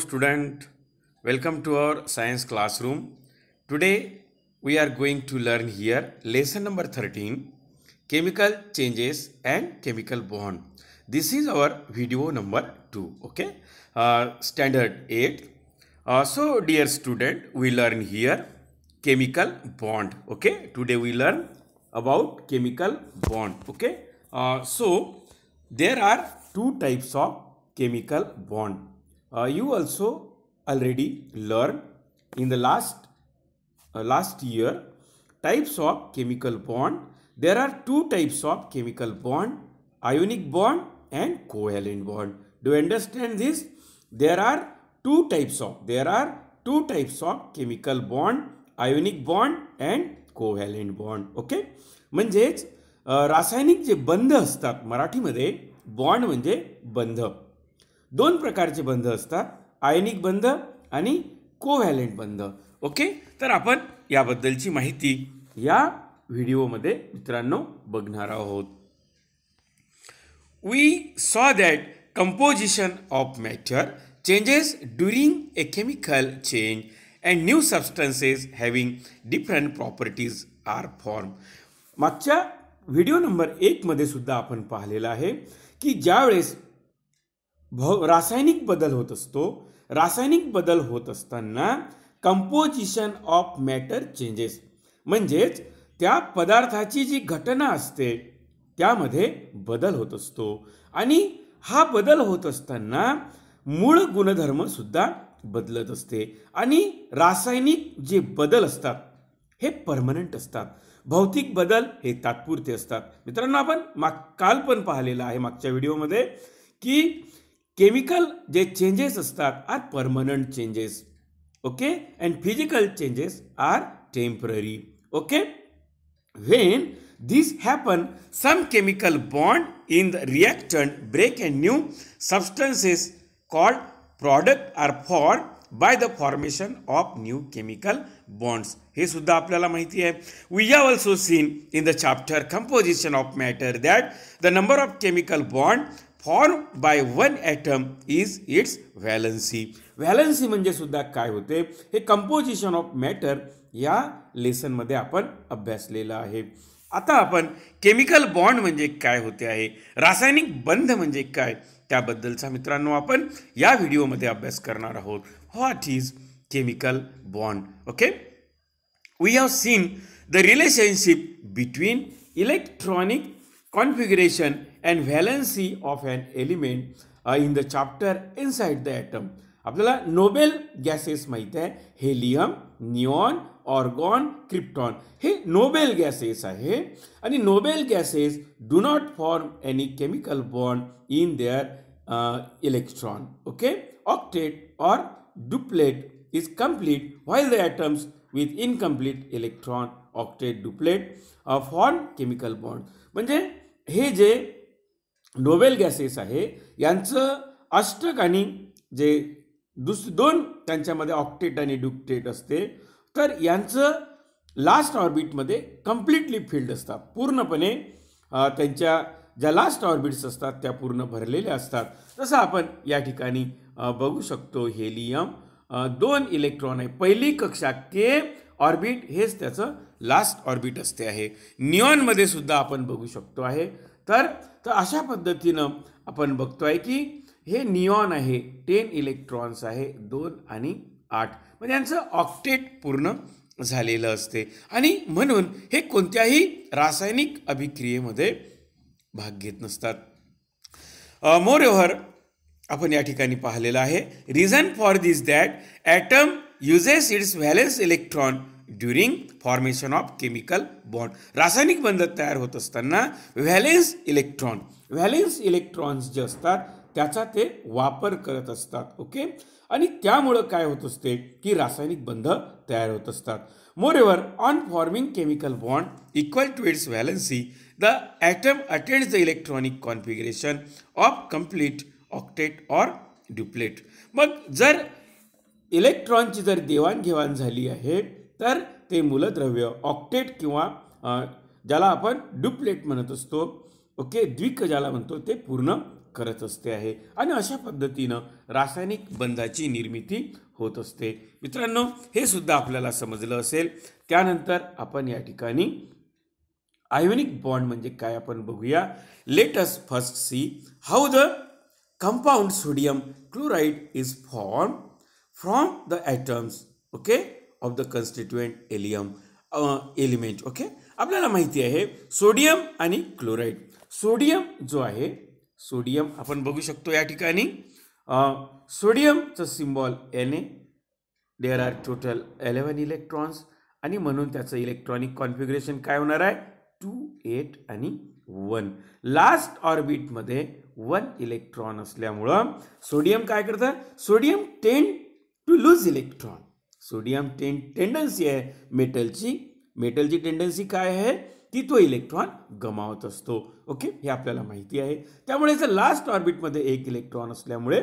student welcome to our science classroom today we are going to learn here lesson number 13 chemical changes and chemical bond this is our video number 2 okay uh, standard 8 uh, so dear student we learn here chemical bond okay today we learn about chemical bond okay uh, so there are two types of chemical bond uh, you also already learn in the last uh, last year types of chemical bond there are two types of chemical bond ionic bond and covalent bond do you understand this there are two types of there are two types of chemical bond ionic bond and covalent bond okay म्हणजेच रासायनिक जे बंध असतात मराठीमध्ये bond म्हणजे बंध दोन प्रकारचे बंध असतात आयनिक बंध आ कोव्हॅलेंट बंध ओके तर आपण याबद्दलची माहिती या व्हिडिओमध्ये मित्रांनो बघणार आहोत we saw that composition of matter changes during a chemical change and new substances having different properties are form मग् वीडियो नंबर एकमध्ये सुद्धा अपन पाहिलेलं है कि ज्यास भ रासायनिक बदल होत असतो रासायनिक बदल होत असताना कंपोजिशन ऑफ मॅटर चेंजेस म्हणजेच त्या पदार्थाची जी घटना असते त्यामध्ये बदल होत असतो आणि हा बदल होत असताना मूळ गुणधर्मसुद्धा बदलत असते आणि रासायनिक जे बदल असतात हे परमनंट असतात भौतिक बदल हे तात्पुरते असतात मित्रांनो आपण माग काल पण पाहिलेलं आहे मागच्या व्हिडिओमध्ये की chemical जे changes असतात are permanent changes okay and physical changes are temporary okay When this happen, some chemical bond in the reactant break and new substances called product are formed by the formation of new chemical bonds. हे सुद्धा आपल्याला माहिती आहे we have also seen in the chapter composition of matter that the number of chemical bond form by one atom is its valency valency म्हणजे सुद्धा काय होते हे कंपोजिशन ऑफ मैटर या लेसन लेसनमध्ये अपन अभ्यास आहे आता अपन केमिकल बॉन्ड म्हणजे का होते है रासायनिक बंध म्हणजे काय त्याबद्दलचा वीडियो आपण अभ्यास करना आहोत what is chemical bond okay we have seen the relationship between electronic configuration and valency of an element uh, in the chapter inside the atom. आपल्याला नोबेल गॅसेस माहीत आहे हेलियम निऑन ऑर्गॉन क्रिप्टॉन हे noble gases आहे आणि noble gases do not form any chemical bond in their electron okay octet or duplet is complete while the atoms with incomplete electron octet duplet uh, form chemical bond म्हणजे हे जे Nobel gases आहे यांचं अष्टक आणि जे दुस दोन त्यांच्यामध्ये octet आणि ड्युक्टेट असते तर यांचं लास्ट ऑर्बिटमध्ये कम्प्लिटली फिल्ड असतात पूर्णपणे त्यांच्या ज्या लास्ट ऑर्बिट्स असतात त्या पूर्ण भरलेल्या असतात तसं आपण या ठिकाणी बघू शकतो हेलियम दोन इलेक्ट्रॉन आहे पहिली कक्षा के ऑर्बिट हेच त्याचं लास्ट ऑर्बिट असते आहे निऑनमध्ये सुद्धा आपण बघू शकतो आहे तर तर अशा पद्धतीनं आपण बघतो आहे की हे नियॉन आहे टेन इलेक्ट्रॉन्स आहे दोन आणि आठ म्हणजे यांचं ऑक्टेट पूर्ण झालेलं असते आणि म्हणून हे कोणत्याही रासायनिक अभिक्रियेमध्ये भाग घेत नसतात मोर ओव्हर आपण या ठिकाणी पाहिलेलं आहे reason for this that atom uses its valence electron during formation of chemical bond रासायनिक बंध तयार होत असताना व्हॅलेन्स इलेक्ट्रॉन व्हॅलेन्स इलेक्ट्रॉन्स जे असतात त्याचा ते वापर करत असतात ओके आणि त्यामुळं काय होत असते की रासायनिक बंध तयार होत असतात moreover on forming chemical bond equal to its valency the atom attend the electronic configuration of complete octet or duplet मग जर इलेक्ट्रॉनची जर देवाणघेवाण झाली आहे तर ते मूलद्रव्य ऑक्टेट कि ज्याला आपण डुप्लेट म्हणत असतो ओके द्विक ज्याला म्हणतो ते पूर्ण करत है अशा पद्धतिन रासायनिक बंधाची निर्मिती होत असते मित्रांनो हे सुद्धा आपल्याला अपन यठिका आयोनिक बॉन्ड मजे का आपण let's first see how the compound sodium chloride is form from the atoms okay of the constituent एलियम एलिमेंट ओके आपल्याला माहिती आहे सोडियम आणि क्लोराईड सोडियम जो आहे सोडियम आपण बघू शकतो या ठिकाणी सोडियमचं symbol N A there are total eleven electrons आणि म्हणून त्याचं इलेक्ट्रॉनिक कॉन्फिगरेशन काय होणार आहे टू एट आणि वन लास्ट ऑर्बिटमध्ये वन इलेक्ट्रॉन असल्यामुळं सोडियम काय करतं sodium ten to lose electron sodium ten tendency है मेटलची मेटलची टेंडन्सी काय आहे की तो इलेक्ट्रॉन गमावत असतो ओके हे आपल्याला माहिती आहे त्यामुळे याचं लास्ट ऑर्बिटमध्ये एक इलेक्ट्रॉन असल्यामुळे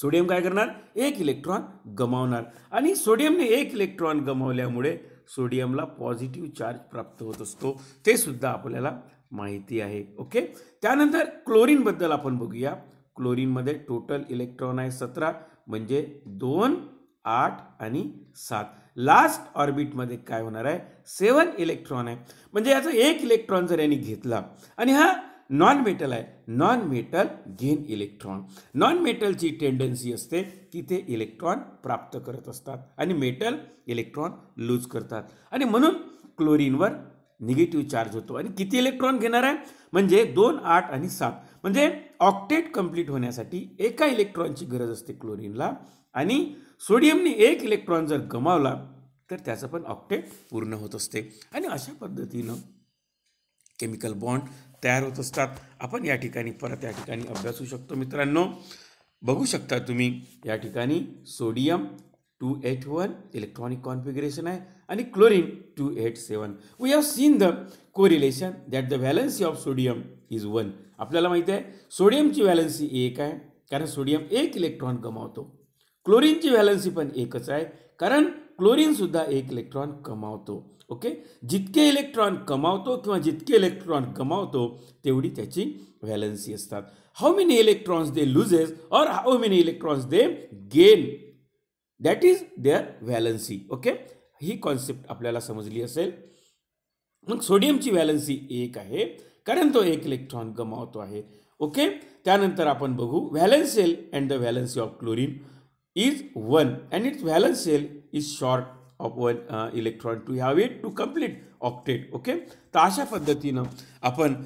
सोडियम काय करणार एक इलेक्ट्रॉन गमावणार आणि सोडियमने एक इलेक्ट्रॉन गमावल्यामुळे सोडियमला पॉझिटिव्ह चार्ज प्राप्त होत असतो ते सुद्धा आपल्याला माहिती आहे ओके त्यानंतर क्लोरीनबद्दल आपण बघूया क्लोरीनमध्ये टोटल इलेक्ट्रॉन आहे सतरा म्हणजे दोन आठ आणि सात लास्ट का काय होणार आहे सेवन इलेक्ट्रॉन है म्हणजे एक इलेक्ट्रॉन जर यानी घेतला हा नॉन मेटल है non metal gain electron non metal tendency tendency कि इलेक्ट्रॉन प्राप्त करत मेटल इलेक्ट्रॉन लूज करता मनु क्लोरिन क्लोरीनवर चार्ज होते आणि इलेक्ट्रॉन घेना है म्हणजे दोन आठ आणि सात म्हणजे ऑक्टेट कंप्लीट होण्यासाठी एका इलेक्ट्रॉनची गरज अती क्लोरिनला सोडियम ने एक इलेक्ट्रॉन जर गमावला तर त्याचं पण ऑक्टेट पूर्ण होत असते आणि अशा पद्धतीनं केमिकल बॉन्ड तयार होत असतात आपण या ठिकाणी परत या ठिकाणी अभ्यासू शकतो मित्रांनो बघू शकता तुम्ही या ठिकाणी sodium two eight one electronic configuration आहे आणि chlorine two eight seven we have seen the correlation that the valency of sodium is one आपल्याला माहिती आहे सोडियमची व्हॅलन्सी एक आहे कारण सोडियम एक इलेक्ट्रॉन गमावतो क्लोरीनची व्हॅलन्सी पण एकच आहे कारण क्लोरीनसुद्धा एक इलेक्ट्रॉन कमावतो ओके जितके इलेक्ट्रॉन कमावतो किंवा जितके इलेक्ट्रॉन कमावतो तेवढी त्याची व्हॅलन्सी असतात how many electrons they loses और how many electrons they gain that is their valency okay ही कॉन्सेप्ट आपल्याला समजली असेल मग सोडियमची व्हॅलन्सी एक आहे कारण तो एक इलेक्ट्रॉन गमावतो आहे ओके त्यानंतर आपण बघू व्हॅलन्सेल and the valency of chlorine is 1 and its valence shell is short of 1 uh, electron to have it to complete octet okay tasha paddhatina apan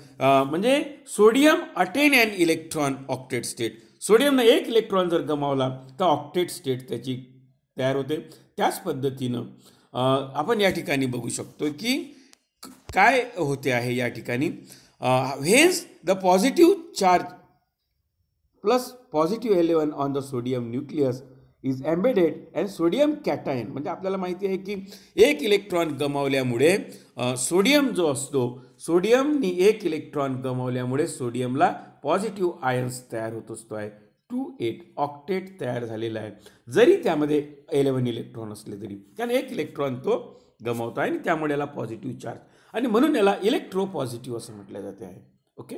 manje sodium attain an electron octet state sodium na ek electron jar gamavla ta octet state tyachi tayar hote tyas paddhatina apan ya tikani bagu shakto ki काय होते आहे या uh, Hence the positive charge 11 on the sodium nucleus. Is embedded and sodium cation म्हणजे आपल्याला माहिती आहे की एक इलेक्ट्रॉन गमावल्यामुळे सोडियम जो सोडियम ने एक इलेक्ट्रॉन गमावल्यामुळे सोडियमला पॉझिटिव्ह आयन्स तयार होत टू एट ऑक्टेट तयार झालेला जरी त्यामध्ये इलेवन इलेक्ट्रॉन असले तरी कारण एक इलेक्ट्रॉन तो गमावतो आहे आणि त्यामुळे चार्ज इलेक्ट्रो पॉजिटिव असं म्हटलं जाते okay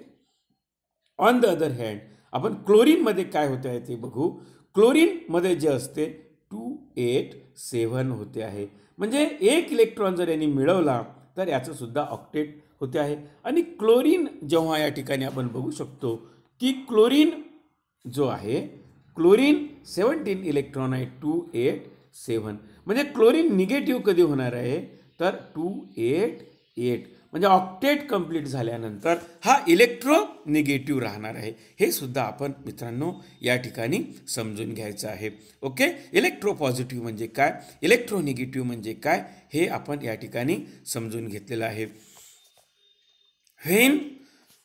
on the other hand आपण क्लोरीनमध्ये काय होतं आहे ते बघू क्लोरीनमध्ये जे असते टू एट सेव्हन होते आहे म्हणजे एक इलेक्ट्रॉन जर यांनी मिळवला तर याचंसुद्धा ऑक्टेट होते आहे आणि क्लोरीन जेव्हा या ठिकाणी आपण बघू शकतो की क्लोरीन जो आहे क्लोरीन सेवन्टीन इलेक्ट्रॉन आहे टू एट सेव्हन म्हणजे क्लोरीन निगेटिव्ह कधी होणार आहे तर टू एट एट म्हणजे ऑक्टेट कंप्लीट झाल्यानंतर हा इलेक्ट्रो निगेटिव्ह राहणार आहे हे सुधा अपन मित्रों या ठिकाणी ओके इलेक्ट्रो पॉजिटिव म्हणजे काय इलेक्ट्रो निगेटिव्ह म्हणजे काय हे आपण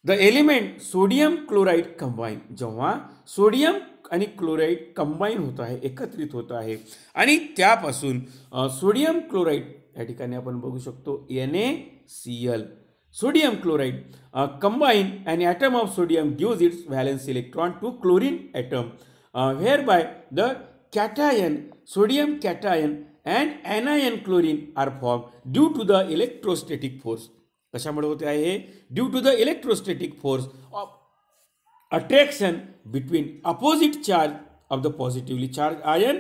the element sodium chloride combine जेव सोडियम क्लोराइड कंबाइन होता है एकत्रित होता है आणि सोडियम क्लोराइड या अपन बढ़ू शको N A C L sodium chloride combine an atom of sodium gives its valence electron to chlorine atom whereby the cation sodium cation and anion chlorine are form due to the electrostatic force कशामुळे होते है due to the electrostatic force of attraction between opposite charge of the positively charge ion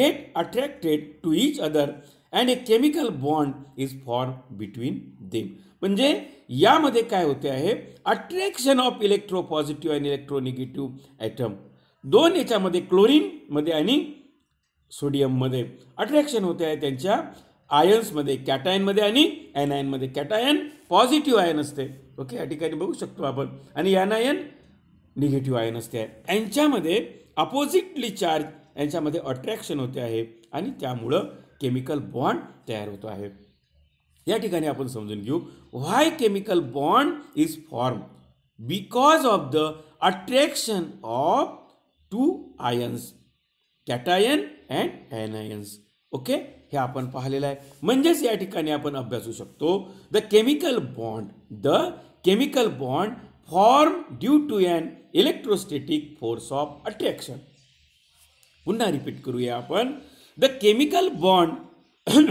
get attracted to each other and a chemical bond is form between them म्हणजे यामध्ये काय होते आहे attraction of electro positive आणि इलेक्ट्रोनिगेटिव्ह atom दोन याच्यामध्ये क्लोरीनमध्ये आणि सोडियममध्ये attraction होते आहे त्यांच्या आयन्समध्ये कॅटायनमध्ये आणि आयनमध्ये कॅटायन पॉझिटिव्ह आयन असते ओके या ठिकाणी बघू शकतो आपण आणि आयन निगेटिव्ह आयन असते आहे यांच्यामध्ये अपोजिटली चार्ज यांच्यामध्ये अट्रॅक्शन होते आहे आणि त्यामुळं केमिकल बॉन्ड तैयार होता है या अपन समझुन समजून घेऊ why chemical bond is form because of the attraction of two ions cation and anions okay हे आपण पाहिलेलं आहे म्हणजेच अभ्यासू शको the chemical bond the chemical bond form due to an electrostatic force of attraction पुनः रिपीट करूं अपन the chemical bond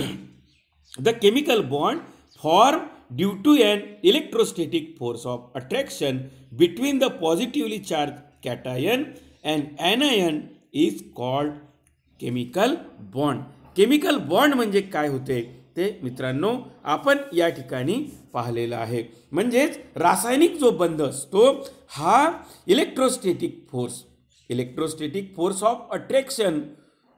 the chemical bond formed due to an electrostatic force of attraction between the positively charged cation and anion is called chemical bond chemical bond म्हणजे काय होते ते मित्रांनो आपण या ठिकाणी पाहिलेलं आहे म्हणजेच रासायनिक जो बंध असतो हा electrostatic force electrostatic force of attraction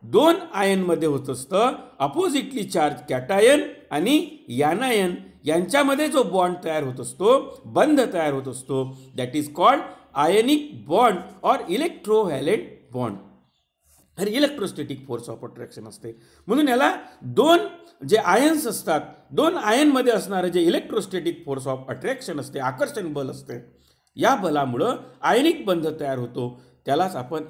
दोन आयनमध्ये होत असतं अपोजिटली चार्ज कॅटायन आणि यानायन यांच्यामध्ये जो बॉन्ड तयार होत असतो बंध तयार होत असतो that is called ionic bond और electrovalent bond electrostatic electrostatic force of attraction असते म्हणून याला दोन जे आयन्स असतात दोन आयनमध्ये असणारे जे इलेक्ट्रोस्टेटिक फोर्स ऑफ अट्रॅक्शन असते आकर्षण बल असते या बलामुळं आयनिक बंध तयार होतो त्यालाच आपण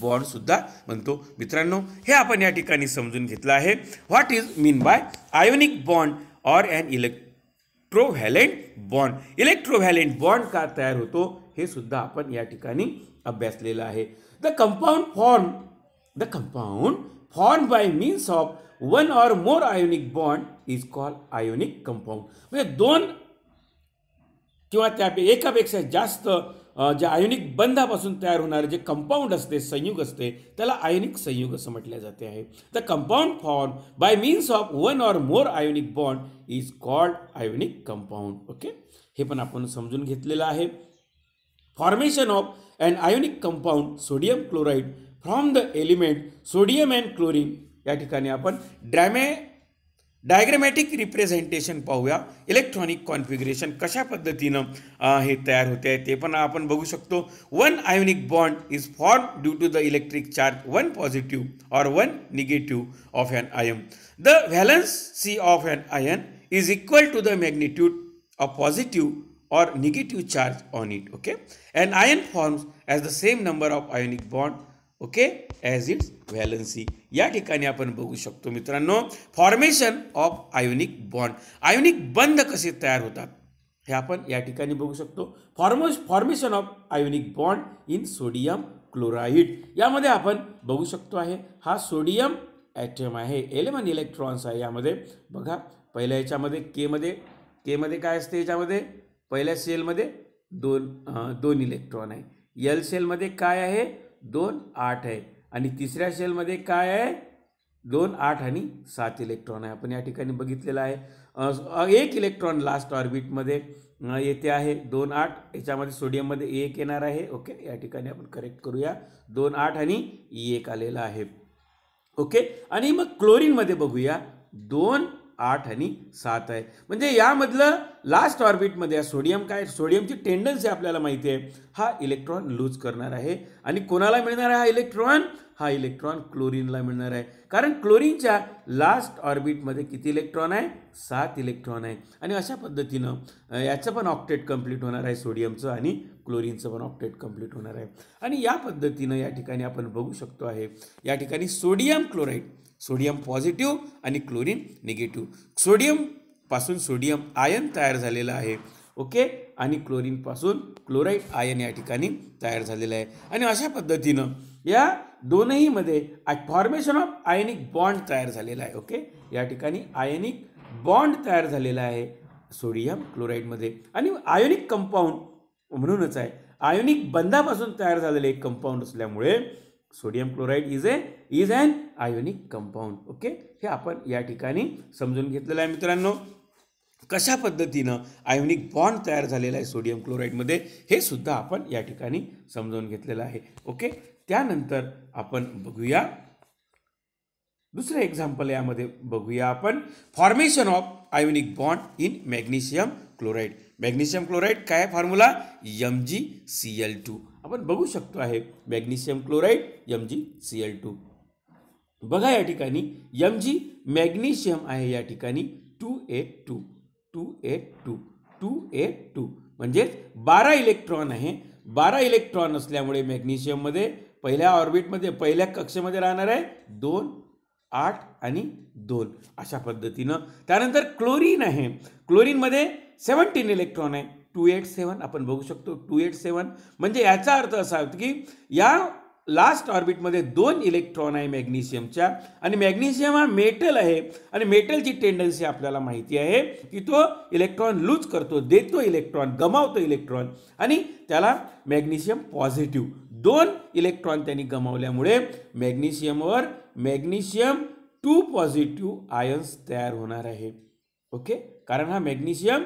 बॉन्डसुद्धा म्हणतो मित्रांनो हे आपण या ठिकाणी is mean by ionic bond और and electrovalent bond electrovalent bond का तैयार होतो हे सुद्धा आपण या ठिकाणी अभ्यासलेलं आहे the compound form the compound form by means of one और more ionic bond is called ionic compound दोन कि त्या एकापेक्षा जास्त जे आयोनिक बंधापासून तयार होणारे जे कंपाऊंड असते संयुग असते त्याला आयोनिक संयुग असं म्हटले जाते आहे the compound form by means of one or more ionic bond is called ionic compound okay हे पण आपण समजून घेतलेलं आहे formation of and ionic compound sodium chloride from the element sodium and chlorine या ठिकाणी आपण ड्रॅमे डायग्रमेटिक रिप्रेजेंटेशन पहूया इलेक्ट्रॉनिक कॉन्फिग्रेशन कशा पद्धतिन ये तैयार होते हैं तो पण आपण शको one ionic bond is form due to the electric charge one positive और one negative of an ion the valency of an ion is equal to the magnitude of positive और negative charge on it okay an ion forms as the same number of ionic bond okay as its valency या ठिकाणी आपण बघू शकतो formation of ionic bond ionic बंद कसे तैयार होता हे अपन यठिका बढ़ू बघू शकतो फॉर्मोश formation of ionic bond in sodium chloride यह आपण बघू शकतो है हा सोडियम ऐटम है एलेवन इलेक्ट्रॉन्स है यामध्ये बघा पहिल्या याच्यामध्ये केमध्ये केमध्ये काय असते याच्यामध्ये पहिल्या सेलमध्ये दोन अं, दोन इलेक्ट्रॉन है यल सेलमध्ये काय आहे दोन आठ आहे आणि तिसऱ्या शेलमध्ये काय आहे दोन आठ आणि सात इलेक्ट्रॉन आहे आपण या ठिकाणी बघितलेलं आहे एक इलेक्ट्रॉन लास्ट ऑर्बिटमध्ये येते आहे दोन आठ याच्यामध्ये सोडियममध्ये एक येणार आहे ओके या ठिकाणी आपण करेक्ट करूया दोन आठ आणि एक आलेला आहे ओके आणि मग क्लोरीनमध्ये बघूया दोन आठ आणि सात आहे म्हणजे यामधलं लास्ट ऑर्बिटमध्ये सोडियम काय सोडियमची टेंडन्सी आपल्याला माहिती आहे हा इलेक्ट्रॉन लूज करणार आहे आणि कोणाला मिळणार आहे हा इलेक्ट्रॉन हा इलेक्ट्रॉन क्लोरीनला मिळणार आहे कारण क्लोरीनच्या लास्ट ऑर्बिटमध्ये किती इलेक्ट्रॉन आहे सात इलेक्ट्रॉन आहे आणि अशा पद्धतीनं याचं पण ऑक्टेट कंप्लीट होणार आहे सोडियमचं आणि क्लोरीनचं पण ऑप्टेट कंप्लीट होणार आहे आणि या पद्धतीनं या ठिकाणी आपण बघू शकतो आहे या ठिकाणी सोडियम क्लोराईड सोडियम पॉझिटिव्ह आणि क्लोरीन निगेटिव्ह सोडियमपासून सोडियम आयन तयार झालेला आहे ओके आणि क्लोरीनपासून क्लोराईड आयन या ठिकाणी तयार झालेलं आहे आणि अशा पद्धतीनं या दोनहीमध्ये फॉर्मेशन ऑफ आयनिक बॉन्ड तयार झालेला आहे ओके या ठिकाणी आयनिक बॉन्ड तयार झालेला आहे सोडियम क्लोराईडमध्ये आणि आयोनिक कंपाऊंड म्हणूनच आहे आयोनिक बंधापासून तयार झालेले एक कंपाऊंड असल्यामुळे sodium chloride is a is and ionic compound okay हे आपण या ठिकाणी समजून घेतलेलं आहे मित्रांनो कशा पद्धतीनं आयोनिक बॉन्ड तयार झालेला आहे सोडियम क्लोराईडमध्ये हे सुद्धा आपण या ठिकाणी समजावून घेतलेलं आहे ओके त्यानंतर आपण बघूया दुसरं एक्झाम्पल यामध्ये बघूया आपण formation of ionic bond in magnesium chloride magnesium chloride काय formula M G C L two आपण बघू शकतो आहे magnesium chloride M G C L two बघा या ठिकाणी यम जी मॅग्नेशियम आहे या ठिकाणी two eight two two eight two two eight two म्हणजेच बारा इलेक्ट्रॉन आहे बारा इलेक्ट्रॉन असल्यामुळे मॅग्नेशियममध्ये पहिल्या ऑर्बिटमध्ये पहिल्या कक्षेमध्ये राहणार आहे दोन आठ आणि दोन अशा पद्धतीनं त्यानंतर क्लोरीन आहे क्लोरीनमध्ये सेवनटीन इलेक्ट्रॉन है टू एट सेवन अपन बढ़ू शको टू एट सेवन म्हणजे याचा कि असा होतो की दोन इलेक्ट्रॉन है मॅग्नेशियमच्या आणि मॅग्नेशियम हा मेटल आहे मेटल की टेन्डन्सी अपने महती है कि तो इलेक्ट्रॉन लूज करते देतो इलेक्ट्रॉन गमावतो इलेक्ट्रॉन आणि त्याला मॅग्नेशियम पॉझिटिव्ह दोन इलेक्ट्रॉन त्यांनी मैग्नेशियम मॅग्नेशियमवर मॅग्नेशियम टू पॉजिटिव आयन्स तैयार होना है ओके कारण हा मैग्नेशियम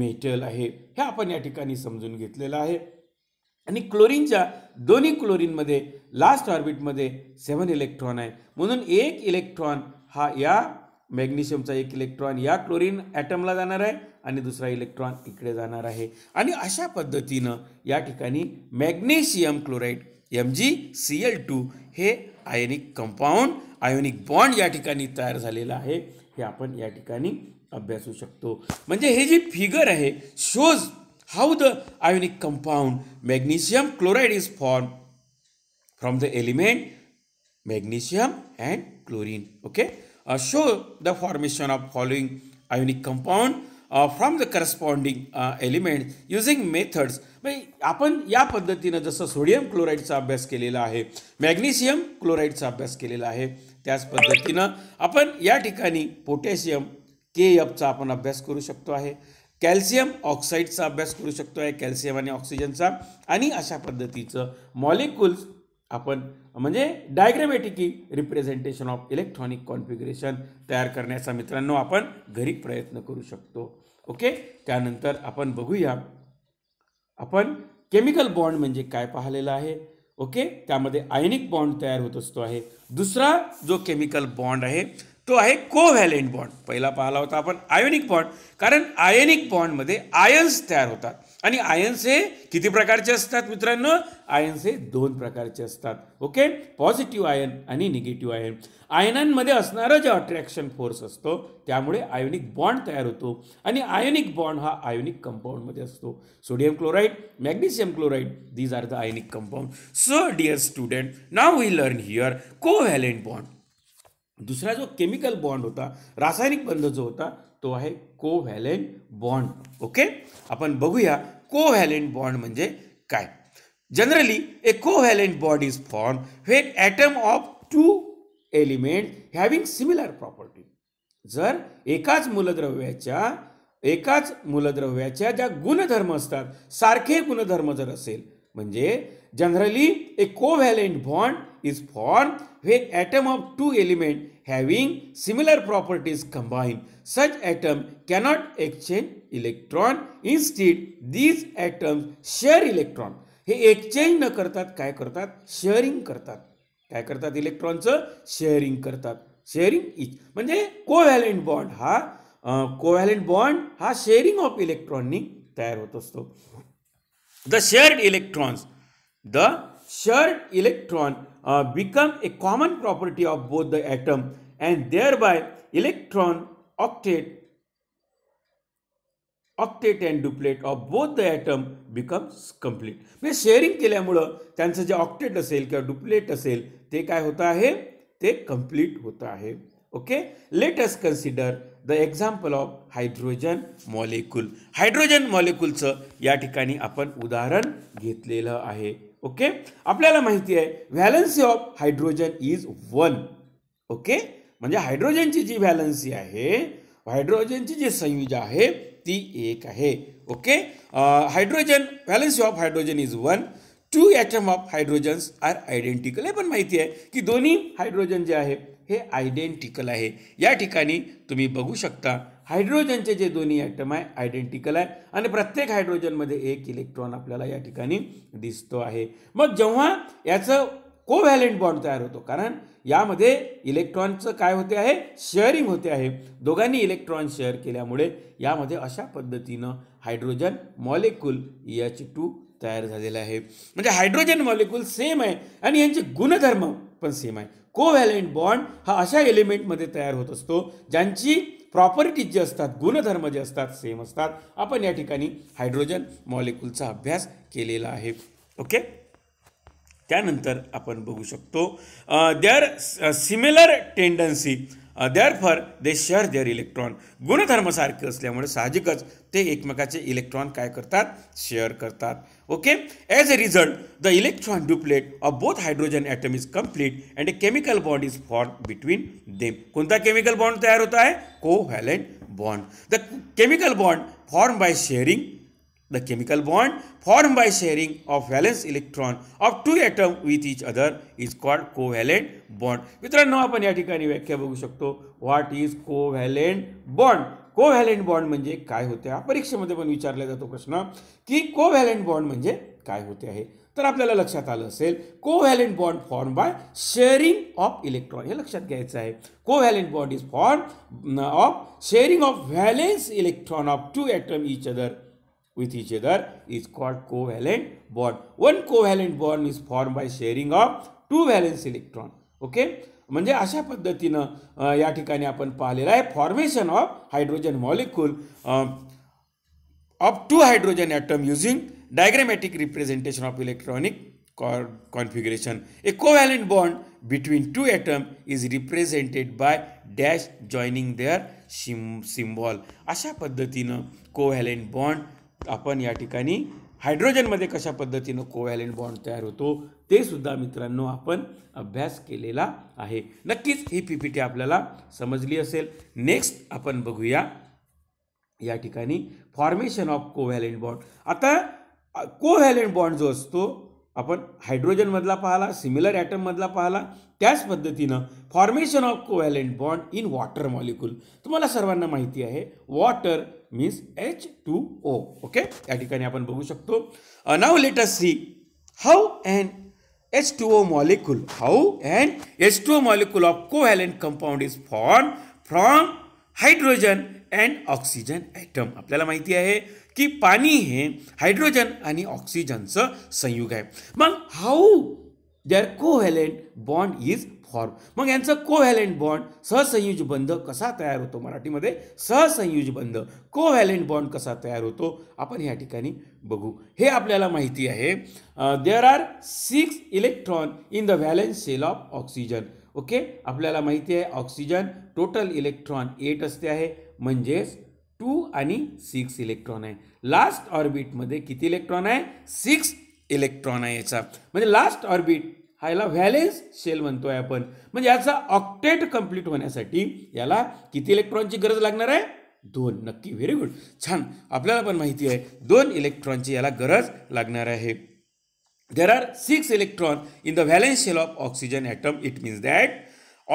मेटल आहे हे आपण या ठिकाणी समजून घेतलेलं आहे आणि क्लोरीनच्या दोन्ही क्लोरीनमध्ये लास्ट ऑर्बिटमध्ये सेवन इलेक्ट्रॉन आहे म्हणून एक इलेक्ट्रॉन हा या मॅग्नेशियमचा एक इलेक्ट्रॉन या क्लोरीन ॲटमला जाणार आहे आणि दुसरा इलेक्ट्रॉन इकडे जाणार आहे आणि अशा पद्धतीनं या ठिकाणी magnesium chloride M G C L two हे आयोनिक कंपाऊंड आयोनिक बॉन्ड या ठिकाणी तयार झालेलं आहे हे आपण या ठिकाणी अभ्यासू होऊ शकतो म्हणजे हे जे फिगर आहे shows how the ionic compound magnesium chloride is form from the element magnesium and chlorine okay show the formation of following ionic compound from the corresponding element using methods म्हणजे आपण या पद्धतीनं जसं सोडियम क्लोराईडचा अभ्यास केलेला आहे magnesium क्लोराईडचा अभ्यास केलेला आहे त्याच पद्धतीनं आपण या ठिकाणी पोटॅशियम के एफ यबचा अपन अभ्यास करू है कैल्शियम ऑक्साइड का अभ्यास करू शकतो है कैल्शियम आणि का अशा पद्धतिच मॉलिक्युल्स अपन म्हणजे diagrammatic representation of electronic configuration तैयार करना मित्रांनो आपण घरी प्रयत्न करू शको ओके त्यानंतर अपन बघूया आपण केमिकल बॉन्ड म्हणजे काय पाहिलेलं ओके आयनिक बॉन्ड तैयार होता है दुसरा जो केमिकल बॉन्ड है तो आहे कोव्हॅलेंट बॉन्ड पहिला पाहिला होता अपन आयोनिक बॉन्ड कारण आयोनिक बॉन्ड बॉन्डमध्ये आयन्स तैयार होता आयन्स हे किती प्रकारचे असतात मित्रान आयन्स हे दोन प्रकार के ओके पॉजिटिव आयन आगेटिव निगेटिव्ह आयन आयनांमध्ये जो अट्रैक्शन फोर्स आयोनिक बॉन्ड तैयार होतो आयोनिक बॉन्ड हा आयोनिक कंपाउंड असतो sodium chloride magnesium chloride these are the ionic compound so dear student now we learn here covalent bond दुसरा जो chemical bond होता रासायनिक बंध जो होता तो आहे कोव्हॅलेंट बॉन्ड ओके आपण बघूया कोव्हॅलेंट बॉन्ड म्हणजे काय generally a covalent bond is form when atom of two element having similar property जर एकाच मूलद्रव्याच्या एकाच मूलद्रव्याच्या ज्या गुणधर्म असतात सारखे गुणधर्म जर असेल म्हणजे generally a covalent bond is form when atom of two element having similar properties combine. Such atom cannot exchange electron. Instead, these atoms share electron. हे एक्सचेंज न करतात काय करतात शेअरिंग करतात काय करतात इलेक्ट्रॉनचं शेअरिंग करतात शेअरिंग इच म्हणजे कोव्हॅलेंट बॉन्ड हा कोव्हॅलेंट बॉन्ड हा शेअरिंग ऑफ इलेक्ट्रॉननी तयार होत असतो the shared electrons the shared electron become a common property of of the the and thereby electron octet octet and duplet of both the atom becomes complete म्हणजे sharing केल्यामुळं त्यांचं जे octet असेल किंवा duplet असेल ते काय होतं आहे ते कम्प्लीट होतं आहे okay let us consider the example of hydrogen molecule hydrogen मॉलिक्यूलचं या ठिकाणी आपण उदाहरण घेतलेलं आहे ओके अपने महती है valency of hydrogen is one okay hydrogen की जी है हाइड्रोजन की जी संयुजा है ती एक है okay hydrogen valency of hydrogen is one two atom of hydrogen are identical है पण माहिती आहे की दोन्ही जे है आइडेंटिकल है आहे तुम्हें बगू शकता हायड्रोजनचे जे दोन्ही ॲटम आहे आयडेंटिकल आहे आणि प्रत्येक हायड्रोजनमध्ये एक इलेक्ट्रॉन आपल्याला या ठिकाणी दिसतो आहे मग जेव्हा याचं कोव्हॅलेंट बॉन्ड तयार होतो कारण यामध्ये इलेक्ट्रॉनचं काय होते आहे शेअरिंग होते आहे दोघांनी इलेक्ट्रॉन शेअर केल्यामुळे यामध्ये अशा पद्धतीनं हायड्रोजन मॉलिक्यूल याच टू तयार झालेलं आहे म्हणजे हायड्रोजन मॉलिक्यूल सेम आहे आणि यांचे गुणधर्म पण सेम आहे कोव्हॅलेंट बॉन्ड हा अशा एलिमेंटमध्ये तयार होत असतो ज्यांची प्रॉपर्टीज जे असतात गुणधर्म जे असतात सेम असतात आपण या ठिकाणी हायड्रोजन मॉलिक्यूलचा अभ्यास केलेला आहे ओके त्यानंतर आपण बघू शकतो their similar tendency therefore they share their electron गुणधर्मसारखे असल्यामुळे साहजिकच ते एकमेकाचे इलेक्ट्रॉन काय करतात शेअर करतात Okay? As a result, the electron duplet of both hydrogen atom is complete and a chemical bond is formed between them. कौन सा chemical bond तैयार hota hai Covalent bond. The chemical bond formed by sharing the chemical bond formed by sharing of valence electron of two atom with each other is called covalent bond mitranno apan ya tikani vyakhya baghu shakto what is covalent bond covalent bond म्हणजे काय होते हा परीक्षेमध्ये पण विचारला जातो प्रश्न की कोव्हॅलेंट बॉन्ड म्हणजे काय होते आहे तर आपल्याला लक्षात आलं असेल bond form by sharing of electron हे लक्षात घ्यायचं आहे bond is form of sharing of valence electron of two atom each other with each other is called covalent bond one covalent bond is form by sharing of two valence electron okay म्हणजे अशा पद्धतिन यठिका अपन आपण formation of hydrogen molecule of two hydrogen atom using diagrammatic representation of electronic co configuration a covalent bond between two atom is represented by dash joining their sym symbol अशा पद्धतिन covalent bond अपन यठिका हायड्रोजनमध्ये कशा पद्धतीनं कोवॅलेंट bond तयार होतो ते सुद्धा मित्रांनो आपण अभ्यास केलेला आहे नक्कीच ही पी पी टी आपल्याला समजली असेल नेक्स्ट आपण बघूया या ठिकाणी फॉर्मेशन ऑफ कोव्हॅलेंट बॉन्ड आता कोव्हॅलेंट बॉन्ड जो असतो आपण हायड्रोजनमधला पाहिला सिमिलर ॲटममधला पाहिला त्याच पद्धतीनं formation of covalent bond in water molecule तुम्हाला सर्वांना माहिती आहे water means H two O okay या शको आपण बघू शकतो let's see how an H two O molecule how an H two O molecule of covalent compound is form from hydrogen and oxygen atom अपने माहिती है कि पानी है हाइड्रोजन ऑक्सीजन च संयुग है मग how their covalent bond is form मग यांचं कोव्हॅलेंट बॉन्ड सहसंयुज बंध कसा तयार होतो मराठीमध्ये सहसंयुज बंध कोव्हॅलेंट बॉन्ड कसा तयार होतो आपण ह्या ठिकाणी बघू हे आपल्याला माहिती आहे there are six electron in the valence shell of oxygen okay आपल्याला माहिती आहे ऑक्सिजन टोटल इलेक्ट्रॉन एट असते आहे म्हणजेच टू आणि सिक्स इलेक्ट्रॉन आहे लास्ट ऑर्बिटमध्ये किती इलेक्ट्रॉन आहे सिक्स इलेक्ट्रॉन आहे याचा म्हणजे लास्ट ऑर्बिट ह्याला व्हॅलेन्स शेल म्हणतो आहे आपण म्हणजे याचा ऑक्टेट कम्प्लीट होण्यासाठी याला किती इलेक्ट्रॉनची गरज लागणार आहे दोन नक्की व्हेरी गुड छान आपल्याला पण माहिती आहे दोन इलेक्ट्रॉनची याला गरज लागणार आहे there are six electron in the valence shell of oxygen atom it means that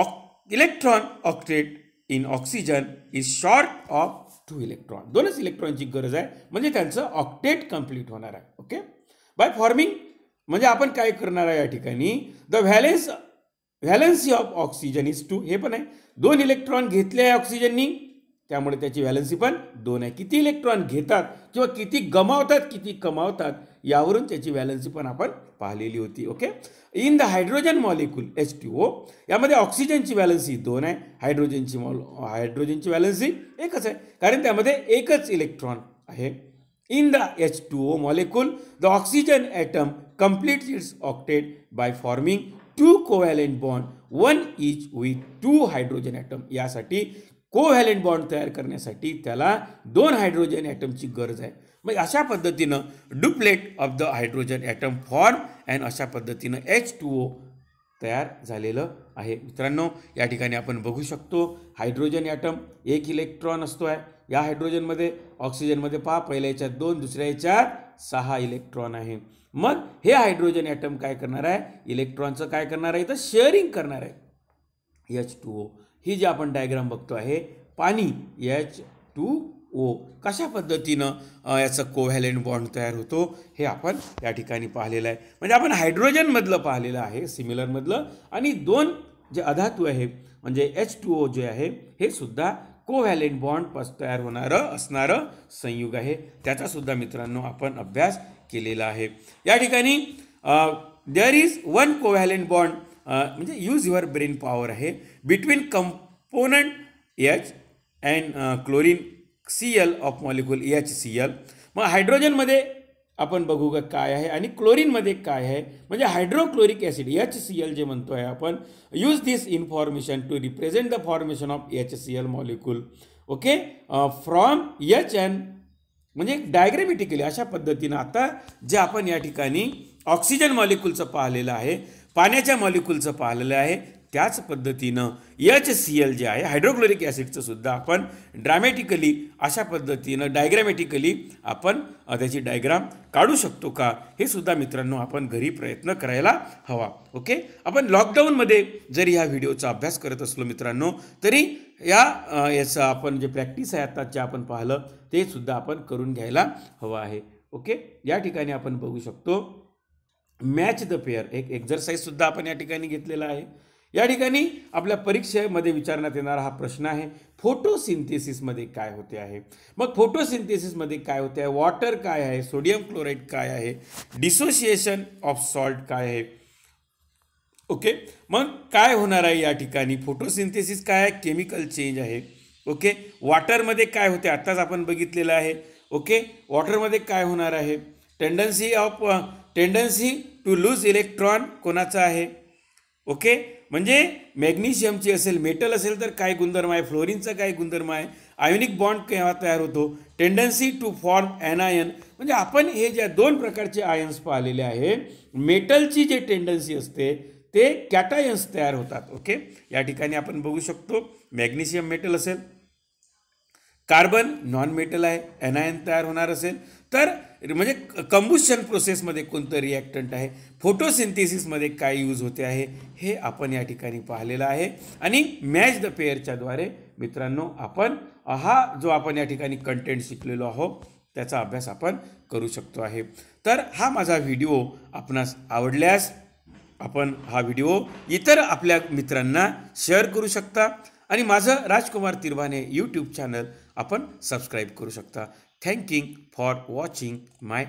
oc electron octet in oxygen is short of two electron दोनच इलेक्ट्रॉनची गरज आहे म्हणजे त्यांचं ऑक्टेट कंप्लीट होणार आहे ओके बाय फॉर्मिंग म्हणजे आपण काय करणार आहे या ठिकाणी the valence valency of oxygen is two हे पण आहे दोन इलेक्ट्रॉन घेतले आहे ऑक्सिजननी त्यामुळे त्याची व्हॅलन्सी पण दोन आहे किती इलेक्ट्रॉन घेतात किंवा किती गमावतात किती कमावतात यावरून त्याची व्हॅलन्सी पण आपण पाहिलेली होती okay in the hydrogen molecule H T O यामध्ये ऑक्सिजनची व्हॅलन्सी दोन आहे हायड्रोजनची मॉल हायड्रोजनची व्हॅलन्सी एकच आहे कारण त्यामध्ये एकच इलेक्ट्रॉन आहे in the H two O molecule the oxygen atom completes its octet by forming two covalent bond one each with two hydrogen atom यासाठी कोव्हॅलेंट बॉन्ड तयार करण्यासाठी त्याला दोन हायड्रोजन ॲटमची गरज आहे मग अशा पद्धतीनं duplet of the hydrogen atom form and अशा पद्धतीनं एच टू ओ तयार झालेलं आहे मित्रांनो या ठिकाणी आपण बघू शकतो हायड्रोजन ॲटम एक इलेक्ट्रॉन अतो है या हाइड्रोजन ऑक्सिजन ऑक्सिजनमध्ये पहा पैला याच्यात दोन दुसऱ्या याच्यात सहा इलेक्ट्रॉन है मग हे हायड्रोजन ॲटम काय करणार आहे इलेक्ट्रॉनचं काय करणार आहे तर शेअरिंग करणार आहे एच टू ओ ही जी आपण डायग्राम बघतो आहे पाणी एच टू ओ कशा पद्धतीनं याचं कोव्हॅलेंट बॉन्ड तयार होतो हे आपण या ठिकाणी पाहिलेलं आहे म्हणजे आपण हायड्रोजनमधलं पाहिलेलं आहे सिमिलरमधलं आणि दोन जे अधातू आहे म्हणजे एच टू ओ जे आहे हे सुद्धा कोव्हॅलेंट बॉन्ड पास तयार होणारं असणारं संयुग आहे त्याचासुद्धा मित्रांनो आपण अभ्यास केलेला आहे या there is one covalent bond म्हणजे यूज युअर ब्रेन पॉवर है between component H and chlorine C L of molecule H C L मग मधे अपन बघू का काय आहे आणि क्लोरीनमध्ये काय आहे म्हणजे हायड्रोक्लोरिक एच सी एल जे म्हणतो आहे अपन use this information to represent the formation of H C L molecule okay from H and म्हणजे एक अशा पद्धतीनं आता जे आपण या ठिकाणी ऑक्सिजन मॉलिक्यूलचं पाहिलेलं आहे पाण्याच्या मॉलिक्यूलचं पाहिलेलं आहे त्याच पद्धतीनं एच सी एल जे आहे हायड्रोक्लोरिक ॲसिडचं सुद्धा आपण ड्रॅमॅटिकली अशा पद्धतीनं डायग्रॅमॅटिकली आपण त्याची डायग्राम काढू शकतो का हे सुद्धा मित्रांनो आपण घरी प्रयत्न करायला हवा ओके आपण लॉकडाऊनमध्ये जरी ह्या व्हिडिओचा अभ्यास करत असलो मित्रांनो तरी या याचं आपण जे प्रॅक्टिस आहे जे आपण पाहिलं ते सुद्धा आपण करून घ्यायला हवं आहे ओके या ठिकाणी आपण बघू शकतो मॅच द पेअर एक एक्झरसाईजसुद्धा आपण या ठिकाणी घेतलेला आहे या ठिकाणी आपल्या परीक्षेमध्ये विचारण्यात हा प्रश्न है फोटोसिंथेसिसमध्ये का होते है मग फोटोसिंथेसिसमध्ये का होते है वॉटर का आहे सोडियम क्लोराइड का आहे डिसोसिएशन ऑफ सॉल्ट का है ओके मग का होणार आहे या ठिकाणी फोटोसिंथेसिस काय आहे केमिकल चेंज है ओके वॉटरमध्ये काय होते आत्ताच आपण बघितलेलं आहे ओके वॉटरमध्ये हो रहा है tendency of tendency to lose electron को है ओके म्हणजे मॅग्नेशियमची असेल मेटल असेल तर काय गुणधर्म है फ्लोरिनचा काय गुणधर्म आहे आयोनिक बॉन्ड के तैयार होते टेन्डन्सी टू फॉर्म एनायन म्हणजे आपण हे ज्या दोन के आयन्स पाले आहे मेटल की जी टेन्डन्सी ते तैयार होता ओके या ठिकाणी आपण बघू शकतो मेटल अल कार्बन नॉन मेटल है एनायन तैयार होना असेल तर म्हणजे कंबुशन प्रोसेसमध्ये कोणतं रिॲक्टंट आहे फोटोसिंथेसिसमध्ये काय यूज होते आहे हे आपण या ठिकाणी पाहिलेलं आहे आणि मॅच द पेअरच्याद्वारे मित्रांनो आपण हा जो आपण या ठिकाणी कंटेंट शिकलेलो आहोत त्याचा अभ्यास आपण करू शकतो आहे तर हा माझा व्हिडिओ आपणास आवडल्यास आपण हा व्हिडिओ इतर आपल्या मित्रांना शेअर करू शकता आणि माझं राजकुमार तिरवाने यूट्यूब चॅनल आपण सबस्क्राईब करू शकता Thanking for watching my